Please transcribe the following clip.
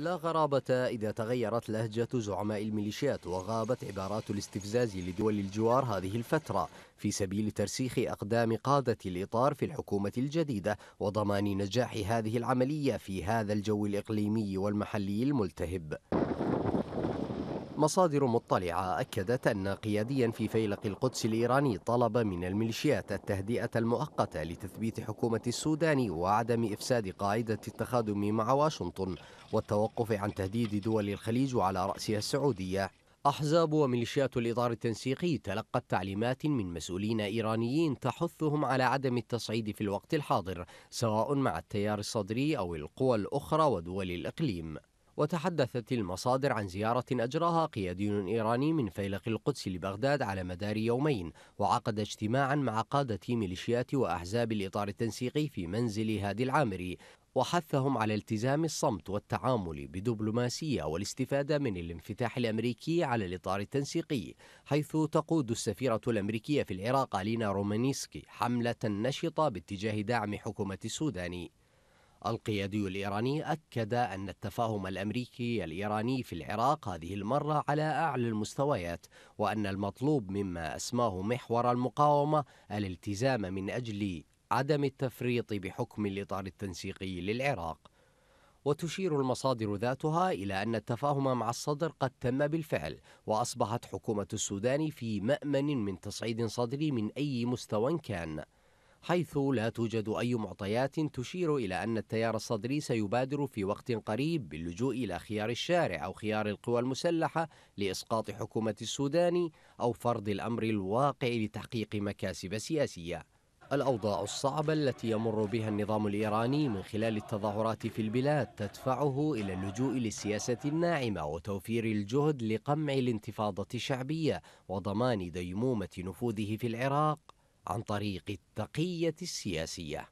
لا غرابة إذا تغيرت لهجة زعماء الميليشيات وغابت عبارات الاستفزاز لدول الجوار هذه الفترة في سبيل ترسيخ أقدام قادة الإطار في الحكومة الجديدة وضمان نجاح هذه العملية في هذا الجو الإقليمي والمحلي الملتهب مصادر مطلعة أكدت أن قياديا في فيلق القدس الإيراني طلب من الميليشيات التهدئة المؤقتة لتثبيت حكومة السودان وعدم إفساد قاعدة التخادم مع واشنطن والتوقف عن تهديد دول الخليج وعلى رأسها السعودية أحزاب وميليشيات الإطار التنسيقي تلقت تعليمات من مسؤولين إيرانيين تحثهم على عدم التصعيد في الوقت الحاضر سواء مع التيار الصدري أو القوى الأخرى ودول الإقليم وتحدثت المصادر عن زيارة أجراها قيادي إيراني من فيلق القدس لبغداد على مدار يومين وعقد اجتماعا مع قادة ميليشيات وأحزاب الإطار التنسيقي في منزل هادي العامري وحثهم على التزام الصمت والتعامل بدبلوماسية والاستفادة من الانفتاح الأمريكي على الإطار التنسيقي حيث تقود السفيرة الأمريكية في العراق ألينا رومانيسكي حملة نشطة باتجاه دعم حكومة السودان القيادي الإيراني أكد أن التفاهم الأمريكي الإيراني في العراق هذه المرة على أعلى المستويات وأن المطلوب مما أسماه محور المقاومة الالتزام من أجل عدم التفريط بحكم الإطار التنسيقي للعراق وتشير المصادر ذاتها إلى أن التفاهم مع الصدر قد تم بالفعل وأصبحت حكومة السودان في مأمن من تصعيد صدري من أي مستوى كان حيث لا توجد أي معطيات تشير إلى أن التيار الصدري سيبادر في وقت قريب باللجوء إلى خيار الشارع أو خيار القوى المسلحة لإسقاط حكومة السودان أو فرض الأمر الواقع لتحقيق مكاسب سياسية الأوضاع الصعبة التي يمر بها النظام الإيراني من خلال التظاهرات في البلاد تدفعه إلى اللجوء للسياسة الناعمة وتوفير الجهد لقمع الانتفاضة الشعبية وضمان ديمومة نفوذه في العراق عن طريق التقية السياسية